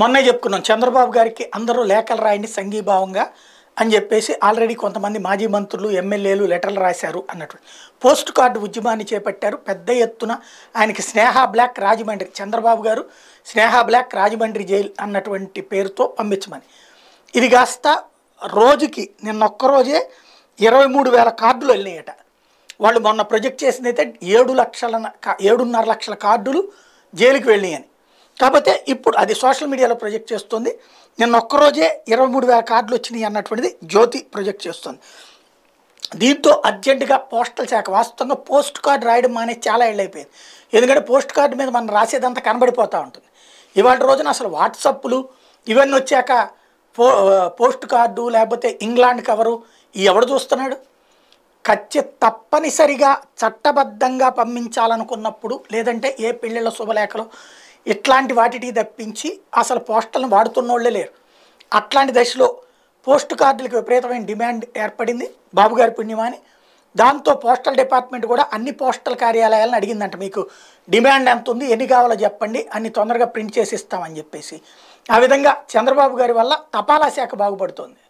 మొన్నే చెప్పుకున్నాం చంద్రబాబు గారికి అందరూ లేఖలు రాయండి సంఘీభావంగా అని చెప్పేసి ఆల్రెడీ కొంతమంది మాజీ మంత్రులు ఎమ్మెల్యేలు లెటర్లు రాశారు అన్నట్టు పోస్ట్ కార్డు ఉద్యమాన్ని చేపట్టారు పెద్ద ఎత్తున ఆయనకి స్నేహ బ్లాక్ రాజమండ్రి చంద్రబాబు గారు స్నేహ బ్లాక్ రాజమండ్రి జైలు అన్నటువంటి పేరుతో పంపించమని ఇది కాస్త రోజుకి నిన్న ఒక్కరోజే ఇరవై మూడు వేల కార్డులు వెళ్ళినాయట వాళ్ళు మొన్న ప్రొజెక్ట్ అయితే ఏడు లక్షల ఏడున్నర లక్షల కార్డులు జైలుకి వెళ్ళినాయని కాకపోతే ఇప్పుడు అది సోషల్ మీడియాలో ప్రొజెక్ట్ చేస్తుంది నిన్న ఒక్కరోజే ఇరవై మూడు వేల కార్డులు వచ్చినాయి అన్నటువంటిది జ్యోతి ప్రొజెక్ట్ చేస్తుంది దీంతో అర్జెంటుగా పోస్టల్ శాఖ వాస్తవంగా పోస్ట్ కార్డు రాయడం అనేది చాలా ఎళ్ళైపోయింది ఎందుకంటే పోస్ట్ కార్డు మీద మనం రాసేదంతా కనబడిపోతూ ఉంటుంది ఇవాళ రోజున అసలు వాట్సప్లు ఇవన్నీ వచ్చాక పో పోస్ట్ కార్డు లేకపోతే ఇంగ్లాండ్ కవరు ఎవడు చూస్తున్నాడు ఖచ్చిత తప్పనిసరిగా చట్టబద్ధంగా పంపించాలనుకున్నప్పుడు లేదంటే ఏ పెళ్ళిళ్ళ శుభలేఖలో ఇట్లాంటి వాటికి తప్పించి అసలు పోస్టల్ని వాడుతున్న వాళ్ళే లేరు అట్లాంటి దశలో పోస్ట్ కార్డులకు విపరీతమైన డిమాండ్ ఏర్పడింది బాబు గారి అని దాంతో పోస్టల్ డిపార్ట్మెంట్ కూడా అన్ని పోస్టల్ కార్యాలయాలను అడిగిందంట మీకు డిమాండ్ ఎంత ఉంది ఎన్ని కావాలో చెప్పండి అన్ని తొందరగా ప్రింట్ చేసి ఇస్తామని చెప్పేసి ఆ విధంగా చంద్రబాబు గారి వల్ల తపాలా శాఖ బాగుపడుతుంది